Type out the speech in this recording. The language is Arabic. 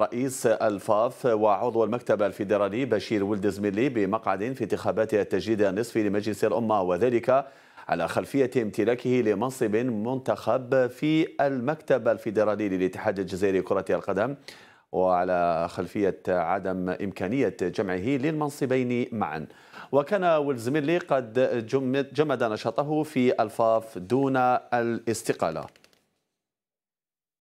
رئيس الفاف وعضو المكتب الفيدرالي بشير ولد زميلي بمقعد في انتخابات التجديد النصفي لمجلس الأمة وذلك على خلفية امتلاكه لمنصب منتخب في المكتب الفيدرالي للاتحاد الجزائري لكره القدم وعلى خلفية عدم إمكانية جمعه للمنصبين معا وكان ولزميلي قد جمد نشاطه في الفاف دون الاستقالة